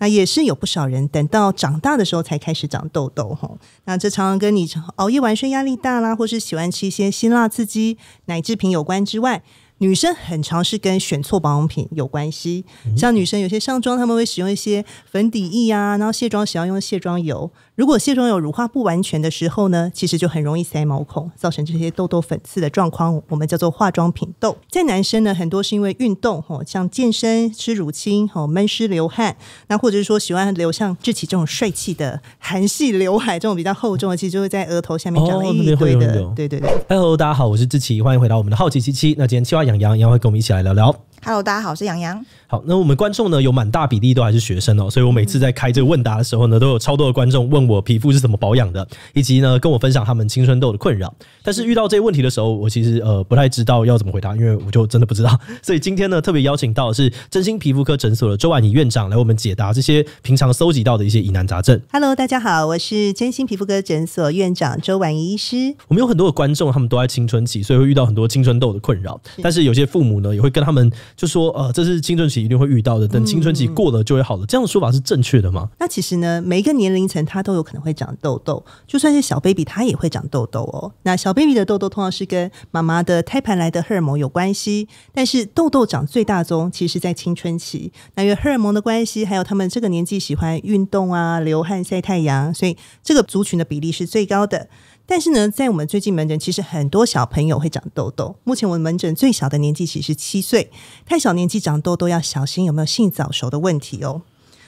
那也是有不少人等到长大的时候才开始长痘痘哈。那这常常跟你熬夜晚睡、压力大啦，或是喜欢吃一些辛辣刺激奶制品有关之外，女生很常是跟选错保养品有关系。像女生有些上妆，他们会使用一些粉底液呀，然后卸妆喜欢用卸妆油。如果卸妆油乳化不完全的时候呢，其实就很容易塞毛孔，造成这些痘痘、粉刺的状况，我们叫做化妆品痘。在男生呢，很多是因为运动哦，像健身、吃乳清哦、闷湿、流汗，那或者是说喜欢留像志奇这种帅气的韩系刘海，这种比较厚重的，其实就会在额头下面长一堆的。对对对。Hello，大家好，我是志奇，欢迎回到我们的好奇七七。那今天七花洋洋羊会跟我们一起来聊聊。Hello，大家好，我是杨洋。好，那我们观众呢有蛮大比例都还是学生哦，所以我每次在开这个问答的时候呢，都有超多的观众问我皮肤是怎么保养的，以及呢跟我分享他们青春痘的困扰。但是遇到这些问题的时候，我其实呃不太知道要怎么回答，因为我就真的不知道。所以今天呢特别邀请到的是真心皮肤科诊所的周婉仪院长来为我们解答这些平常搜集到的一些疑难杂症。Hello，大家好，我是真心皮肤科诊所院长周婉仪医师。我们有很多的观众，他们都在青春期，所以会遇到很多青春痘的困扰。但是有些父母呢也会跟他们。就说呃，这是青春期一定会遇到的，等青春期过了就会好了，这样的说法是正确的吗？那其实呢，每一个年龄层它都有可能会长痘痘，就算是小 baby 它也会长痘痘哦。那小 baby 的痘痘通常是跟妈妈的胎盘来的荷尔蒙有关系，但是痘痘长最大宗其实在青春期，那为荷尔蒙的关系，还有他们这个年纪喜欢运动啊、流汗、晒太阳，所以这个族群的比例是最高的。但是呢，在我们最近门诊，其实很多小朋友会长痘痘。目前我们门诊最小的年纪其实是七岁，太小年纪长痘痘要小心有没有性早熟的问题哦。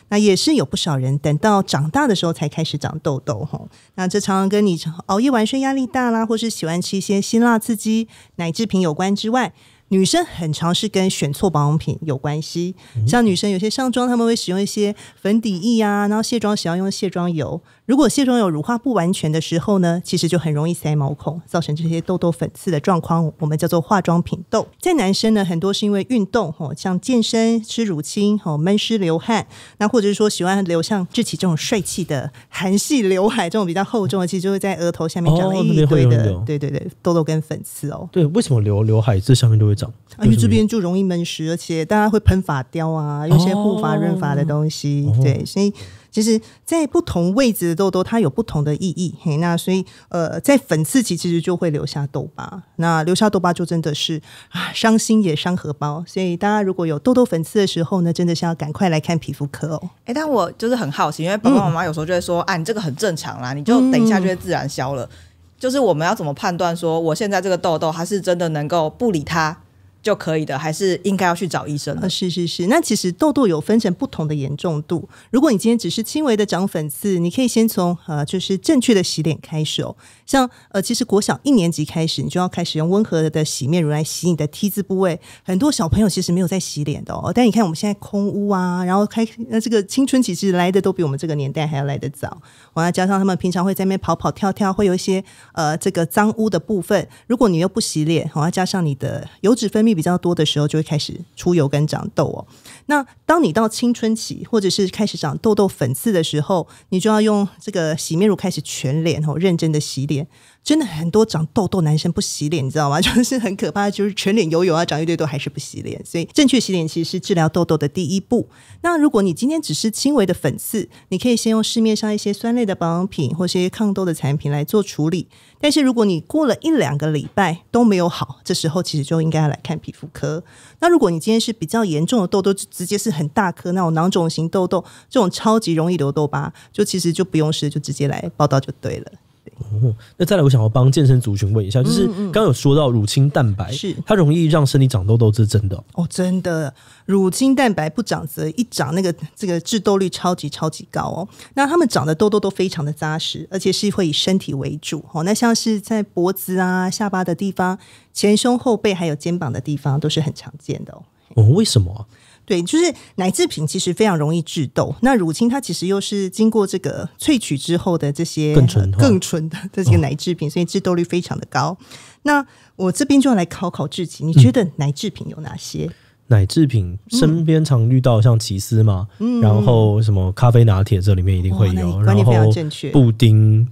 那也是有不少人等到长大的时候才开始长痘痘吼，那这常常跟你熬夜、晚睡、压力大啦，或是喜欢吃一些辛辣刺激、奶制品有关之外。女生很常是跟选错保养品有关系，像女生有些上妆，他们会使用一些粉底液啊，然后卸妆喜欢用卸妆油。如果卸妆油乳化不完全的时候呢，其实就很容易塞毛孔，造成这些痘痘、粉刺的状况，我们叫做化妆品痘。在男生呢，很多是因为运动哦，像健身、吃乳清哦，闷湿流汗，那或者是说喜欢留像志奇这种帅气的韩系刘海，这种比较厚重的，其实就会在额头下面长一堆的，对对对，痘痘跟粉刺哦。对，为什么留刘海这上面都会啊，这边就容易闷湿，而且大家会喷发雕啊，有些护发、润发的东西。对，所以其实，在不同位置的痘痘，它有不同的意义。嘿，那所以，呃，在粉刺期，其实就会留下痘疤。那留下痘疤，就真的是啊，伤心也伤荷包。所以，大家如果有痘痘粉刺的时候呢，真的是要赶快来看皮肤科哦。哎，但我就是很好奇，因为爸爸妈妈有时候就会说，啊，你这个很正常啦，你就等一下就会自然消了。就是我们要怎么判断说，我现在这个痘痘，它是真的能够不理它？就可以的，还是应该要去找医生。是是是，那其实痘痘有分成不同的严重度。如果你今天只是轻微的长粉刺，你可以先从呃就是正确的洗脸开始。哦。像呃其实国小一年级开始，你就要开始用温和的洗面乳来洗你的 T 字部位。很多小朋友其实没有在洗脸的，哦。但你看我们现在空屋啊，然后开那这个青春期其实来的都比我们这个年代还要来得早。完了，加上他们平常会在那边跑跑跳跳，会有一些呃这个脏污的部分。如果你又不洗脸，好，加上你的油脂分泌，比较多的时候就会开始出油跟长痘哦。那当你到青春期或者是开始长痘痘、粉刺的时候，你就要用这个洗面乳开始全脸哦，认真的洗脸。真的很多长痘痘男生不洗脸，你知道吗？就是很可怕，就是全脸游泳啊，长一堆痘还是不洗脸。所以正确洗脸其实是治疗痘痘的第一步。那如果你今天只是轻微的粉刺，你可以先用市面上一些酸类的保养品或一些抗痘的产品来做处理。但是如果你过了一两个礼拜都没有好，这时候其实就应该来看皮肤科。那如果你今天是比较严重的痘痘，直接是很大颗，那种囊肿型痘痘，这种超级容易留痘疤，就其实就不用试，就直接来报道就对了。哦，那再来，我想要帮健身族群问一下，就是刚有说到乳清蛋白，是它容易让身体长痘痘，这是真的哦。真的，乳清蛋白不长则一长，那个这个致痘率超级超级高哦。那他们长的痘痘都非常的扎实，而且是会以身体为主哦。那像是在脖子啊、下巴的地方、前胸后背还有肩膀的地方，都是很常见的哦。哦，为什么？对，就是奶制品其实非常容易致痘。那乳清它其实又是经过这个萃取之后的这些更纯、更纯的这些奶制品，所以致痘率非常的高。那我这边就要来考考自己，你觉得奶制品有哪些？奶制品身边常遇到像奇思嘛，然后什么咖啡拿铁，这里面一定会有。然后布丁，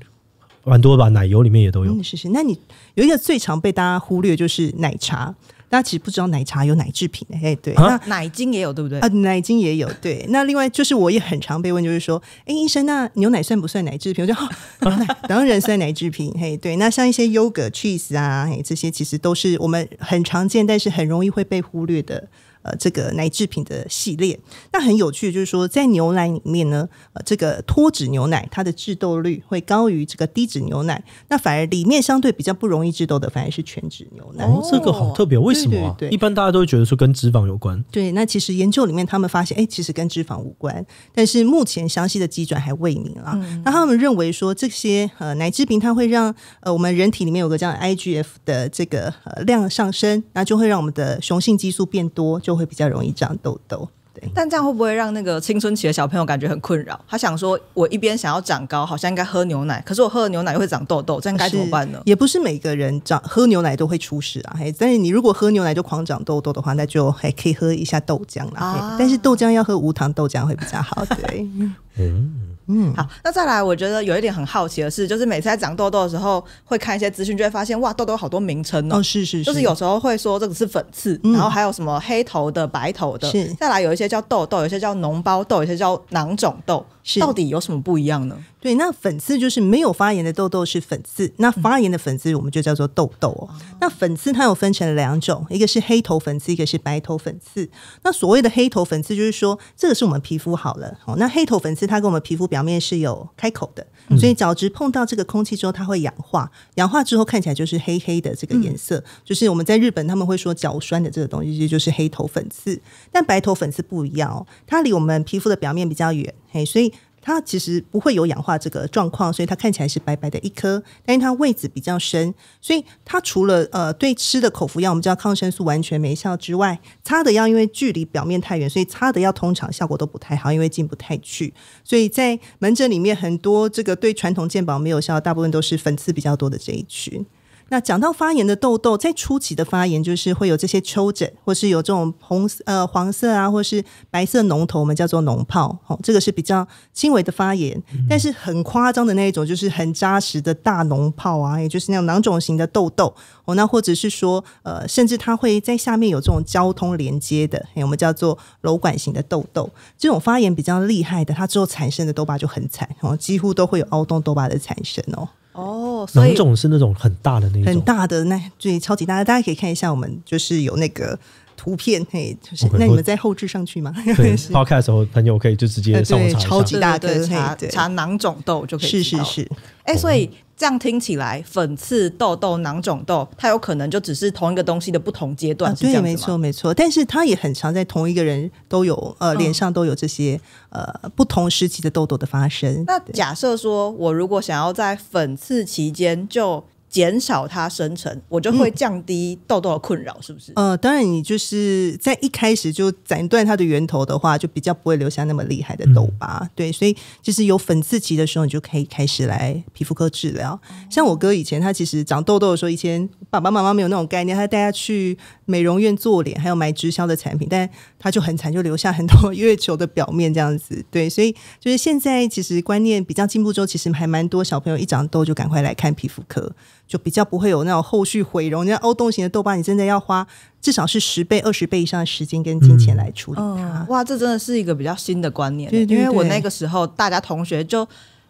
蛮多吧，奶油里面也都有。是是，那你有一个最常被大家忽略就是奶茶。大家其实不知道奶茶有奶制品，哎，对，那奶精也有，对不对？啊，奶精也有，对。那另外就是我也很常被问，就是说，哎，医生，那牛奶算不算奶制品？我就得 当然算奶制品，嘿，对。那像一些 yogurt、cheese 啊，嘿，这些其实都是我们很常见，但是很容易会被忽略的。呃，这个奶制品的系列，那很有趣，就是说在牛奶里面呢，呃，这个脱脂牛奶它的致痘率会高于这个低脂牛奶，那反而里面相对比较不容易致痘的，反而是全脂牛奶。哦，这个好特别，为什么？对对对，一般大家都会觉得说跟脂肪有关。对，那其实研究里面他们发现，哎，其实跟脂肪无关。但是目前详细的基准还未明啊。那他们认为说这些呃奶制品它会让呃我们人体里面有个叫的 IGF 的这个量上升，那就会让我们的雄性激素变多。就会比较容易长痘痘，对。但这样会不会让那个青春期的小朋友感觉很困扰？他想说，我一边想要长高，好像应该喝牛奶，可是我喝了牛奶又会长痘痘，这该怎么办呢？也不是每个人长喝牛奶都会出事啊，嘿，但是你如果喝牛奶就狂长痘痘的话，那就还可以喝一下豆浆了。但是豆浆要喝无糖豆浆会比较好，对。嗯嗯，好，那再来，我觉得有一点很好奇的是，就是每次在长痘痘的时候，会看一些资讯，就会发现哇，痘痘好多名称哦，是是是，就是有时候会说这个是粉刺，然后还有什么黑头的、白头的，是再来有一些叫痘痘，有些叫脓包痘，有些叫囊肿痘。到底有什么不一样呢？对，那粉刺就是没有发炎的痘痘是粉刺，那发炎的粉刺我们就叫做痘痘。哦。那粉刺它有分成两种，一个是黑头粉刺，一个是白头粉刺。那所谓的黑头粉刺就是说，这个是我们皮肤好了哦。那黑头粉刺它跟我们皮肤表面是有开口的，所以角质碰到这个空气之后，它会氧化，氧化之后看起来就是黑黑的这个颜色。就是我们在日本他们会说角栓的这个东西，就是黑头粉刺。但白头粉刺不一样哦，它离我们皮肤的表面比较远。嘿，所以它其实不会有氧化这个状况，所以它看起来是白白的一颗，但是它位置比较深，所以它除了呃对吃的口服药，我们知道抗生素完全没效之外，擦的药因为距离表面太远，所以擦的药通常效果都不太好，因为进不太去。所以在门诊里面，很多这个对传统健保没有效，大部分都是粉刺比较多的这一群。那讲到发炎的痘痘，在初期的发炎就是会有这些丘疹，或是有这种红呃黄色啊，或是白色脓头，我们叫做脓泡。哦，这个是比较轻微的发炎，但是很夸张的那一种，就是很扎实的大脓泡啊，也就是那种囊肿型的痘痘。哦，那或者是说，呃，甚至它会在下面有这种交通连接的，我们叫做瘘管型的痘痘。这种发炎比较厉害的，它之后产生的痘疤就很惨哦，几乎都会有凹洞痘疤的产生哦。哦，囊肿是那种很大的那，种，很大的那对，超级大的，大家可以看一下，我们就是有那个。图片嘿，那你们在后置上去吗？对，Podcast 朋友可以就直接对超级大的查查囊肿痘就可以是是是，哎，所以这样听起来，粉刺、痘痘、囊肿痘，它有可能就只是同一个东西的不同阶段，对，没错没错。但是它也很常在同一个人都有呃脸上都有这些呃不同时期的痘痘的发生。那假设说我如果想要在粉刺期间就。减少它生成，我就会降低痘痘的困扰，是不是？呃，当然，你就是在一开始就斩断它的源头的话，就比较不会留下那么厉害的痘疤。对，所以就是有粉刺期的时候，你就可以开始来皮肤科治疗。像我哥以前他其实长痘痘的时候，以前爸爸妈妈没有那种概念，他带他去。美容院做脸，还有买直销的产品，但他就很惨，就留下很多 月球的表面这样子。对，所以就是现在其实观念比较进步之后，其实还蛮多小朋友一长痘就赶快来看皮肤科，就比较不会有那种后续毁容。那凹洞型的痘疤，你真的要花至少是十倍、二十倍以上的时间跟金钱来处理它。哇，这真的是一个比较新的观念。对，因为我那个时候大家同学就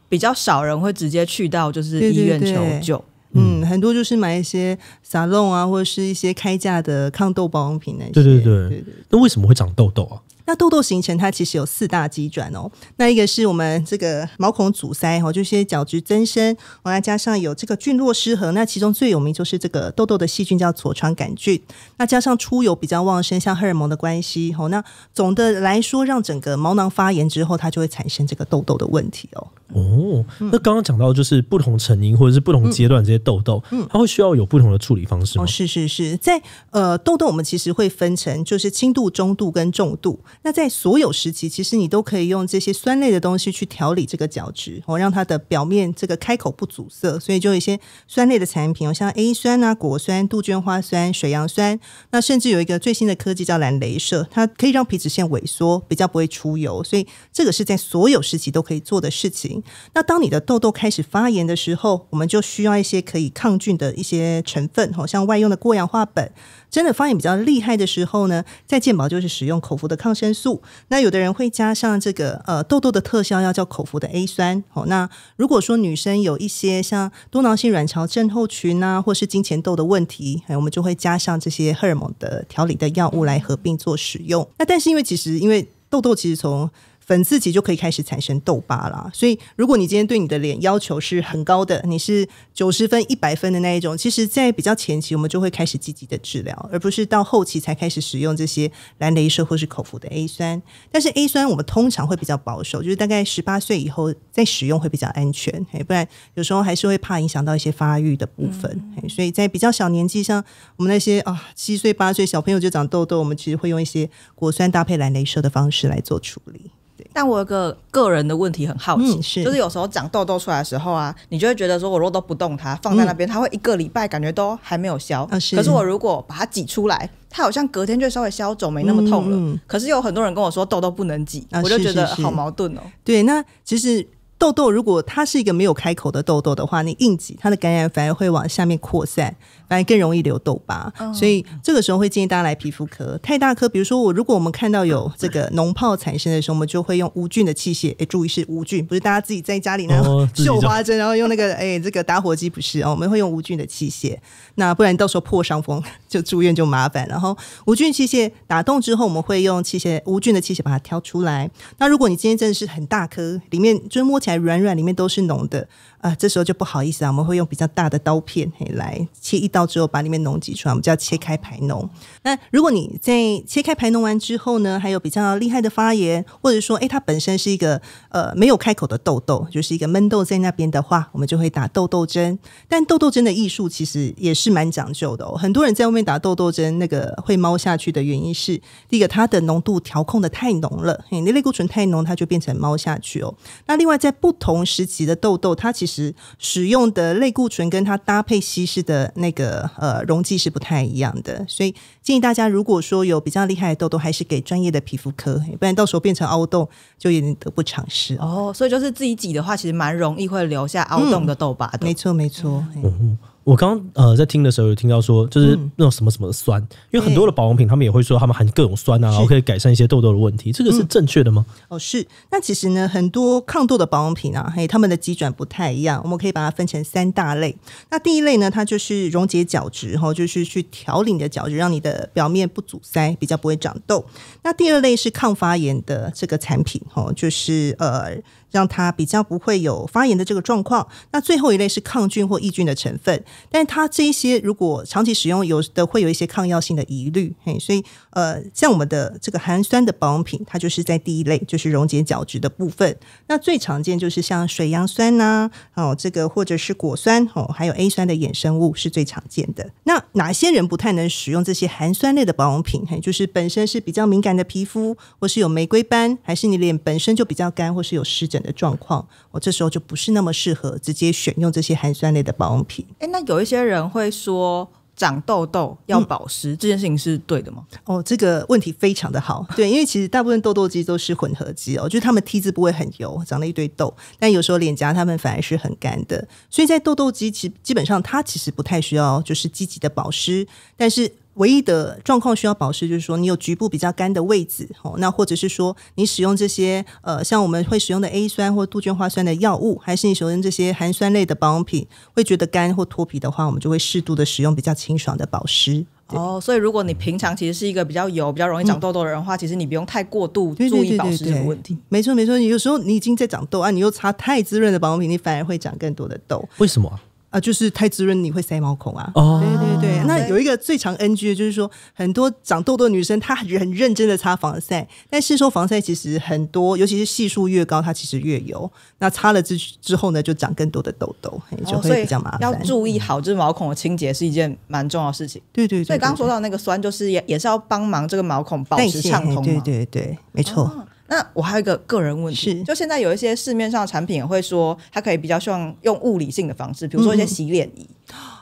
比较少人会直接去到就是医院求救。嗯，很多就是买一些沙龙啊，或者是一些开价的抗痘保养品那些。对对对，那为什么会长痘痘啊？那痘痘形成它其实有四大基转哦。那一个是我们这个毛孔阻塞哦，就是角质增生，完了加上有这个菌落失衡。那其中最有名就是这个痘痘的细菌叫痤疮杆菌。那加上出油比较旺盛，像荷尔蒙的关系哦。那总的来说，让整个毛囊发炎之后，它就会产生这个痘痘的问题哦。哦，那刚刚讲到就是不同成因或者是不同阶段这些痘痘，嗯，它会需要有不同的处理方式吗？是是是，在呃痘痘我们其实会分成就是轻度、中度跟重度。那在所有时期，其实你都可以用这些酸类的东西去调理这个角质，哦，让它的表面这个开口不阻塞，所以就一些酸类的产品，像 A 酸啊、果酸、杜鹃花酸、水杨酸。那甚至有一个最新的科技叫蓝镭射，它可以让皮脂腺萎缩，比较不会出油。所以这个是在所有时期都可以做的事情。那当你的痘痘开始发炎的时候，我们就需要一些可以抗菌的一些成分，哦，像外用的过氧化苯。真的发炎比较厉害的时候呢，在健保就是使用口服的抗生素。那有的人会加上这个呃痘痘的特效药，叫口服的 A 酸。哦，那如果说女生有一些像多囊性卵巢症候群啊，或是金钱痘的问题，哎，我们就会加上这些荷尔蒙的调理的药物来合并做使用。那但是因为其实因为痘痘其实从本自己就可以开始产生痘疤了，所以如果你今天对你的脸要求是很高的，你是九十分一百分的那一种，其实在比较前期我们就会开始积极的治疗，而不是到后期才开始使用这些蓝镭射或是口服的 A 酸。但是 A 酸我们通常会比较保守，就是大概十八岁以后再使用会比较安全，不然有时候还是会怕影响到一些发育的部分。所以在比较小年纪像我们那些啊七岁八岁小朋友就长痘痘，我们其实会用一些果酸搭配蓝镭射的方式来做处理。但我有个个人的问题很好奇，就是有时候长痘痘出来的时候啊，你就会觉得说，我果都不动它，放在那边，它会一个礼拜感觉都还没有消。可是我如果把它挤出来，它好像隔天就稍微消肿，没那么痛了。可是有很多人跟我说痘痘不能挤，我就觉得好矛盾哦。对，那其实痘痘如果它是一个没有开口的痘痘的话，你硬挤，它的感染反而会往下面扩散。反而更容易留痘疤，所以这个时候会建议大家来皮肤科。太大颗，比如说我，如果我们看到有这个脓泡产生的时候，我们就会用无菌的器械。哎，注意是无菌，不是大家自己在家里那种 绣花针，然后用那个哎 这个打火机，不是哦，我们会用无菌的器械。那不然到时候破伤风 就住院就麻烦。然后无菌器械打洞之后，我们会用器械无菌的器械把它挑出来。那如果你今天真的是很大颗，里面就是摸起来软软，里面都是脓的。啊，这时候就不好意思啊，我们会用比较大的刀片来切一刀，之后把里面脓挤出来，我们叫切开排脓。那如果你在切开排脓完之后呢，还有比较厉害的发炎，或者说，哎，它本身是一个呃没有开口的痘痘，就是一个闷痘在那边的话，我们就会打痘痘针。但痘痘针的艺术其实也是蛮讲究的哦。很多人在外面打痘痘针那个会猫下去的原因是，第一个它的浓度调控的太浓了，的类固醇太浓，它就变成猫下去哦。那另外在不同时期的痘痘，它其实使使用的类固醇跟它搭配稀释的那个呃溶剂是不太一样的，所以建议大家如果说有比较厉害的痘痘，还是给专业的皮肤科，不然到时候变成凹洞就有点得不偿失。哦，所以就是自己挤的话，其实蛮容易会留下凹洞的痘疤。没错，没错。嗯。我刚刚呃在听的时候有听到说，就是那种什么什么酸，因为很多的保养品他们也会说他们含各种酸啊，然后可以改善一些痘痘的问题，这个是正确的吗？哦，是。那其实呢，很多抗痘的保养品啊，嘿，他们的机转不太一样，我们可以把它分成三大类。那第一类呢，它就是溶解角质，哈，就是去调理你的角质，让你的表面不阻塞，比较不会长痘。那第二类是抗发炎的这个产品，哈，就是呃。让它比较不会有发炎的这个状况。那最后一类是抗菌或抑菌的成分，但是它这一些如果长期使用，有的会有一些抗药性的疑虑。嘿，所以呃，像我们的这个含酸的保养品，它就是在第一类，就是溶解角质的部分。那最常见就是像水杨酸呐，哦，这个或者是果酸哦，还有 A 酸的衍生物是最常见的。那哪些人不太能使用这些含酸类的保养品？嘿，就是本身是比较敏感的皮肤，或是有玫瑰斑，还是你脸本身就比较干，或是有湿疹。的状况，我这时候就不是那么适合直接选用这些含酸类的保养品。哎，那有一些人会说长痘痘要保湿，这件事情是对的吗？哦，这个问题非常的好，对，因为其实大部分痘痘肌都是混合肌哦，就是他们 T 字不会很油，长了一堆痘，但有时候脸颊他们反而是很干的，所以在痘痘肌其基本上它其实不太需要就是积极的保湿，但是。唯一的状况需要保湿，就是说你有局部比较干的位置哦，那或者是说你使用这些呃，像我们会使用的 A 酸或杜鹃花酸的药物，还是你使用这些含酸类的保养品，会觉得干或脱皮的话，我们就会适度的使用比较清爽的保湿。哦，所以如果你平常其实是一个比较油、比较容易长痘痘的人话，其实你不用太过度注意保湿这个问题。没错，没错，有时候你已经在长痘啊，你又擦太滋润的保养品，你反而会长更多的痘。为什么？啊，就是太滋润，你会塞毛孔啊！对对对，那有一个最常 NG 的就是说，很多长痘痘女生她很认真的擦防晒，但是说防晒其实很多，尤其是系数越高，它其实越油。那擦了之之后呢，就长更多的痘痘，就会比较麻烦。要注意好，就是毛孔的清洁是一件蛮重要的事情。对对，所以刚说到那个酸，就是也也是要帮忙这个毛孔保持畅通。对对对，没错。那我还有一个个人问题，就现在有一些市面上的产品也会说，它可以比较希望用物理性的方式，比如说一些洗脸仪。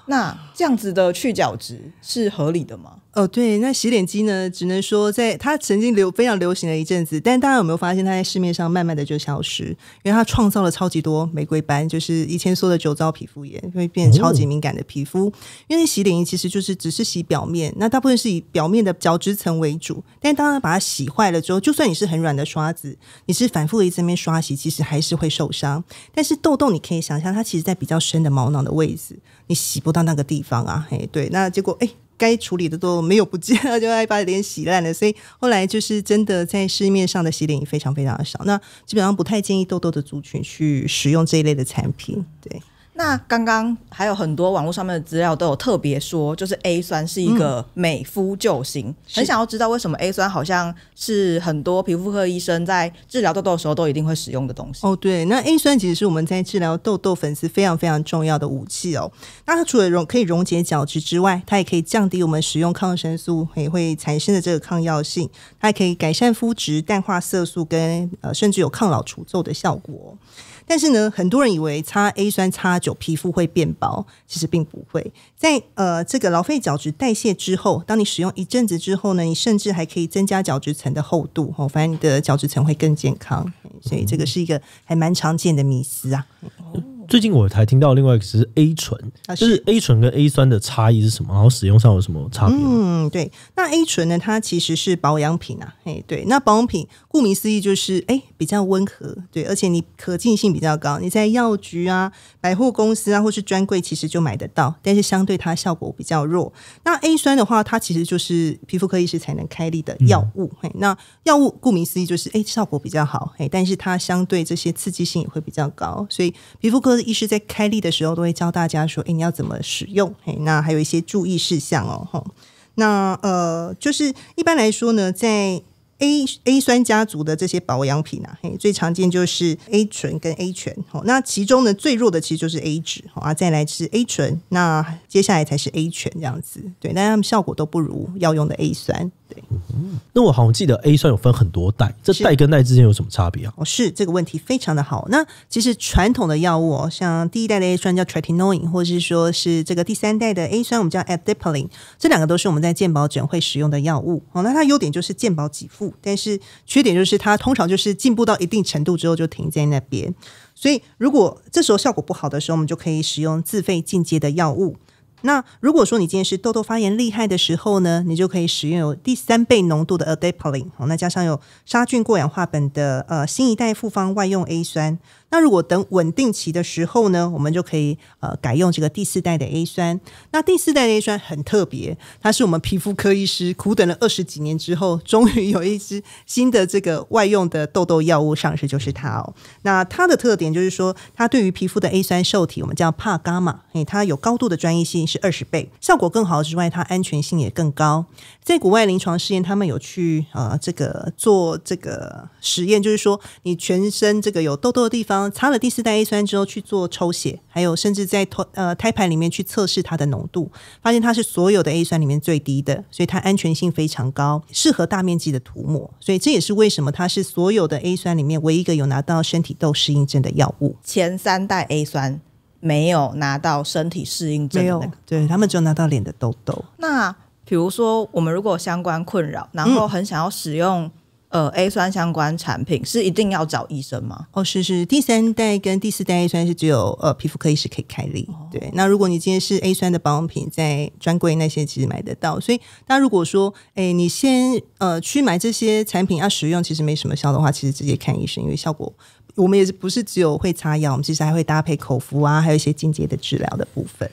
那这样子的去角质是合理的吗？哦，对，那洗脸机呢？只能说在它曾经流非常流行了一阵子，但是大家有没有发现，它在市面上慢慢的就消失，因为它创造了超级多玫瑰斑，就是以前说的酒糟皮肤炎，会变超级敏感的皮肤。因为洗脸仪其实就是只是洗表面，那大部分是以表面的角质层为主，但当它把它洗坏了之后，就算你是很软的刷子，你是反复的一层面刷洗，其实还是会受伤。但是痘痘，你可以想象，它其实在比较深的毛囊的位置，你。洗不到那个地方啊，嘿，对，那结果哎，该处理的都没有不见，就还把脸洗烂了，所以后来就是真的在市面上的洗脸仪非常非常的少，那基本上不太建议痘痘的族群去使用这一类的产品，对。那刚刚还有很多网络上面的资料都有特别说，就是 A 酸是一个美肤救星，很想要知道为什么 A 酸好像是很多皮肤科医生在治疗痘痘的时候都一定会使用的东西哦。对，那 A 酸其实是我们在治疗痘痘、粉丝非常非常重要的武器哦。那它除了溶可以溶解角质之外，它也可以降低我们使用抗生素也会产生的这个抗药性，它还可以改善肤质、淡化色素，跟呃甚至有抗老除皱的效果。但是呢，很多人以为擦 A 酸擦。有皮肤会变薄，其实并不会。在呃，这个劳废角质代谢之后，当你使用一阵子之后呢，你甚至还可以增加角质层的厚度哦，反而你的角质层会更健康。所以这个是一个还蛮常见的迷思啊。最近我才听到另外一个是 A 醇，就是 A 醇跟 A 酸的差异是什么？然后使用上有什么差别？嗯，对，那 A 醇呢，它其实是保养品啊，嘿，对，那保养品顾名思义就是哎比较温和，对，而且你可进性比较高，你在药局啊、百货公司啊或是专柜其实就买得到，但是相对它效果比较弱。那 A 酸的话，它其实就是皮肤科医师才能开立的药物，嘿，那药物顾名思义就是哎效果比较好，嘿，但是它相对这些刺激性也会比较高，所以皮肤科。医师在开立的时候都会教大家说：“哎，你要怎么使用？嘿，那还有一些注意事项哦。吼。那呃，就是一般来说呢，在 A A 酸家族的这些保养品呢，嘿，最常见就是 A 醇跟 A 醛。哦，那其中呢最弱的其实就是 A 脂啊，再来是 A 醇，那接下来才是 A 醛这样子。对，但它们效果都不如要用的 A 酸。”对，那我好像记得 A 酸有分很多代，这代跟代之间有什么差别啊？哦，是这个问题非常的好。那其实传统的药物，哦，像第一代的 A 酸叫 Tratinoing，或者是说是这个第三代的 A 酸，我们叫 Adipolin，这两个都是我们在健保总会使用的药物。哦，那它优点就是健保给付，但是缺点就是它通常就是进步到一定程度之后就停在那边。所以如果这时候效果不好的时候，我们就可以使用自费进阶的药物。那如果说你今天是痘痘发炎厉害的时候呢，你就可以使用有第三倍浓度的 Adapalene，那加上有杀菌过氧化苯的呃新一代复方外用 A 酸。那如果等稳定期的时候呢，我们就可以呃改用这个第四代的 A 酸。那第四代的 A 酸很特别，它是我们皮肤科医师苦等了二十几年之后，终于有一支新的这个外用的痘痘药物上市，就是它哦。那它的特点就是说，它对于皮肤的 A 酸受体，我们叫帕伽马，诶，它有高度的专业性，是二十倍效果更好之外，它安全性也更高。在国外临床试验，他们有去啊这个做这个实验，就是说你全身这个有痘痘的地方。擦了第四代 A 酸之后去做抽血，还有甚至在呃胎盘里面去测试它的浓度，发现它是所有的 A 酸里面最低的，所以它安全性非常高，适合大面积的涂抹。所以这也是为什么它是所有的 A 酸里面唯一一个有拿到身体痘适应症的药物。前三代 A 酸没有拿到身体适应症，没有，对他们只有拿到脸的痘痘。那比如说我们如果相关困扰，然后很想要使用。呃，A 酸相关产品是一定要找医生吗？哦，是是，第三代跟第四代 A 酸是只有呃皮肤科医师可以开立。对，那如果你今天是 A 酸的保养品，在专柜那些其实买得到。所以，那如果说，哎，你先呃去买这些产品要使用，其实没什么效的话，其实直接看医生，因为效果我们也是不是只有会擦药，我们其实还会搭配口服啊，还有一些进阶的治疗的部分。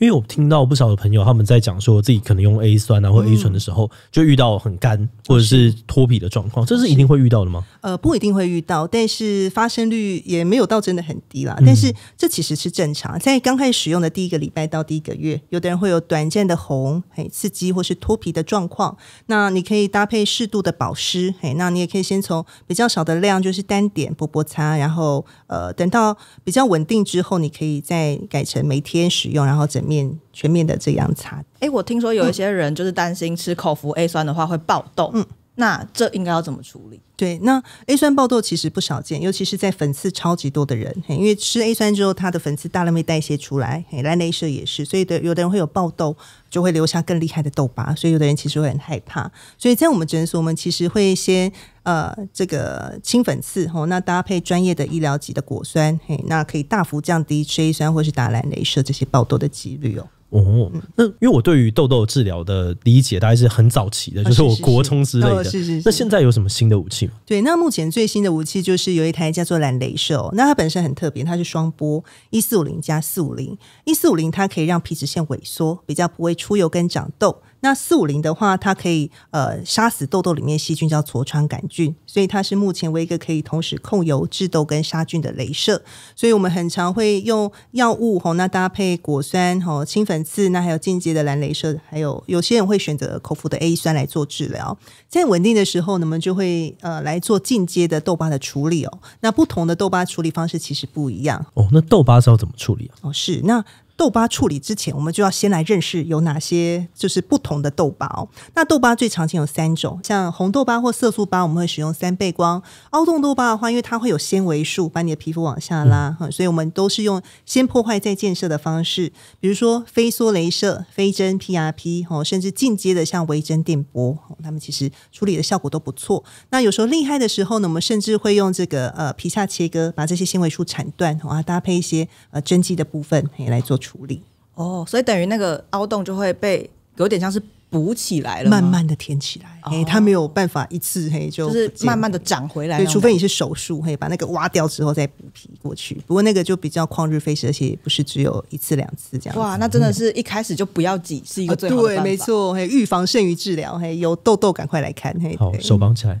因为我听到不少的朋友他们在讲说自己可能用 A 酸啊或 A 醇的时候就遇到很干或者是脱皮的状况，这是一定会遇到的吗？呃，不一定会遇到，但是发生率也没有到真的很低啦。但是这其实是正常，在刚开始使用的第一个礼拜到第一个月，有的人会有短暂的红、嘿刺激或是脱皮的状况。那你可以搭配适度的保湿，嘿，那你也可以先从比较少的量，就是单点薄薄擦，然后呃等到比较稳定之后，你可以再改成每天使用，然后整。面全面的这样查。哎，我听说有一些人就是担心吃口服 A 酸的话会爆痘。嗯。那这应该要怎么处理？对，那 A 酸爆痘其实不少见，尤其是在粉刺超级多的人，因为吃 A 酸之后，它的粉刺大量被代谢出来，蓝雷射也是，所以的有的人会有爆痘，就会留下更厉害的痘疤，所以有的人其实会很害怕。所以在我们诊所，我们其实会先呃这个清粉刺吼，那搭配专业的医疗级的果酸，嘿，那可以大幅降低 A 酸或是打蓝雷射这些爆痘的几率哦。哦，那因为我对于痘痘治疗的理解，大概是很早期的，就是我国冲之类的。是是。那现在有什么新的武器吗？对，那目前最新的武器就是有一台叫做蓝镭射。那它本身很特别，它是双波一四五零加四五零一四五零，它可以让皮脂腺萎缩，比较不会出油跟长痘。那四五零的话，它可以呃杀死痘痘里面细菌，叫痤疮杆菌，所以它是目前唯一一个可以同时控油、治痘跟杀菌的镭射。所以我们很常会用药物哦，那搭配果酸、哈、清粉刺，那还有进阶的蓝镭射，还有有些人会选择口服的 A 酸来做治疗。在稳定的时候，我们就会呃来做进阶的痘疤的处理哦。那不同的痘疤处理方式其实不一样哦。那痘疤是要怎么处理啊？哦，是那。痘疤处理之前，我们就要先来认识有哪些就是不同的痘疤。哦。那痘疤最常见有三种，像红痘疤或色素疤，我们会使用三倍光凹洞痘疤的话，因为它会有纤维束把你的皮肤往下拉，所以我们都是用先破坏再建设的方式，比如说飞梭镭射、飞针 PRP 哦，甚至进阶的像微针电波，他们其实处理的效果都不错。那有时候厉害的时候呢，我们甚至会用这个呃皮下切割，把这些纤维束铲断，啊搭配一些呃针剂的部分来做出。处理哦，所以等于那个凹洞就会被有点像是。补起来了，慢慢的填起来，嘿，它没有办法一次嘿就，就是慢慢的长回来，对，除非你是手术，嘿，把那个挖掉之后再补皮过去。不过那个就比较旷日费时，而且不是只有一次两次这样。哇，那真的是一开始就不要挤，是一个最好的 对，没错，嘿，预防胜于治疗，嘿，有痘痘赶快来看，嘿，好，手绑起来，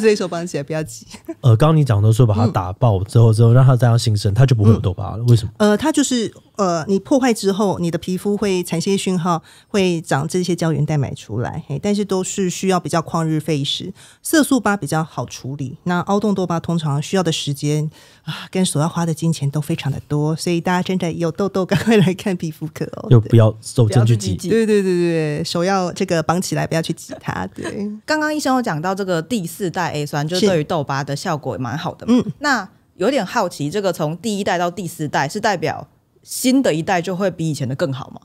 这 一手绑起来不要挤。呃，刚刚你讲的时候，把它打爆之后，之后让它这样新生，它就不会有痘疤了，为什么？呃，它就是呃，你破坏之后，你的皮肤会产生讯号，会长这些胶。原代买出来，但是都是需要比较旷日费时。色素疤比较好处理，那凹洞痘疤通常需要的时间啊，跟所要花的金钱都非常的多，所以大家真的有痘痘，赶快来看皮肤科哦，又不要手这样去挤，对对对对对，手要这个绑起来，不要去挤它。对，刚刚医生有讲到这个第四代 A 酸，就是对于痘疤的效果蛮好的。嗯，那有点好奇，这个从第一代到第四代，是代表新的一代就会比以前的更好吗？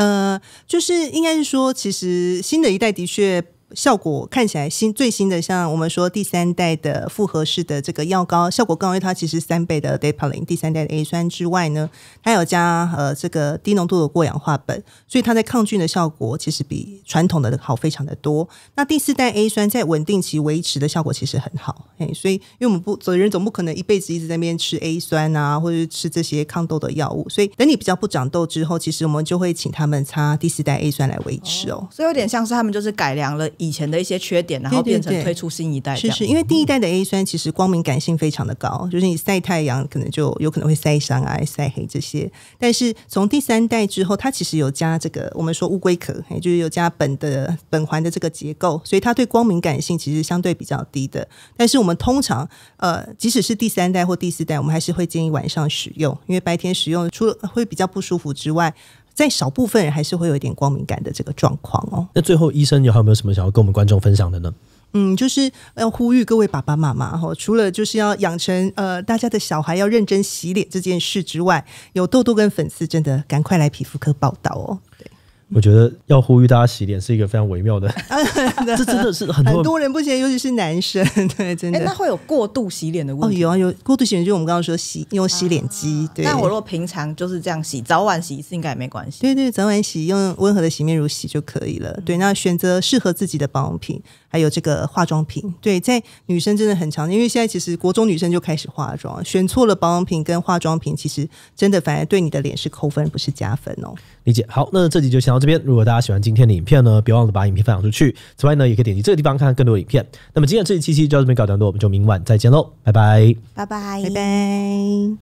呃，就是应该是说，其实新的一代的确。效果看起来新最新的，像我们说第三代的复合式的这个药膏，效果因为它其实三倍的 Daypaling 第三代的 A 酸之外呢，它有加呃这个低浓度的过氧化苯，所以它在抗菌的效果其实比传统的好非常的多。那第四代 A 酸在稳定期维持的效果其实很好，哎，所以因为我们不，责任人总不可能一辈子一直在那边吃 A 酸啊，或者吃这些抗痘的药物，所以等你比较不长痘之后，其实我们就会请他们擦第四代 A 酸来维持哦。所以有点像是他们就是改良了。以前的一些缺点，然后变成推出新一代。是是因为第一代的 A 酸其实光敏感性非常的高，就是你晒太阳可能就有可能会晒伤啊、晒黑这些。但是从第三代之后，它其实有加这个我们说乌龟壳，也就是有加苯的苯环的这个结构，所以它对光敏感性其实相对比较低的。但是我们通常呃，即使是第三代或第四代，我们还是会建议晚上使用，因为白天使用除了会比较不舒服之外。在少部分人还是会有一点光敏感的这个状况哦。那最后医生有还有没有什么想要跟我们观众分享的呢？嗯，就是要呼吁各位爸爸妈妈哦，除了就是要养成呃大家的小孩要认真洗脸这件事之外，有痘痘跟粉刺真的赶快来皮肤科报道哦。我觉得要呼吁大家洗脸是一个非常微妙的，这真的是很多很多人不洗尤其是男生，对，真的。哎，那会有过度洗脸的问题？哦、有啊，有过度洗脸，就是我们刚刚说洗用洗脸机。对。那我如果平常就是这样洗，早晚洗一次应该也没关系。对对，早晚洗用温和的洗面乳洗就可以了。对，那选择适合自己的保养品，还有这个化妆品。对，在女生真的很常见，因为现在其实国中女生就开始化妆，选错了保养品跟化妆品，其实真的反而对你的脸是扣分，不是加分哦。理解好，那这集就先到这边。如果大家喜欢今天的影片呢，别忘了把影片分享出去。此外呢，也可以点击这个地方看看更多影片。那么，今天这一期期就到这边搞到这，我们就明晚再见喽，拜拜，拜拜，拜拜。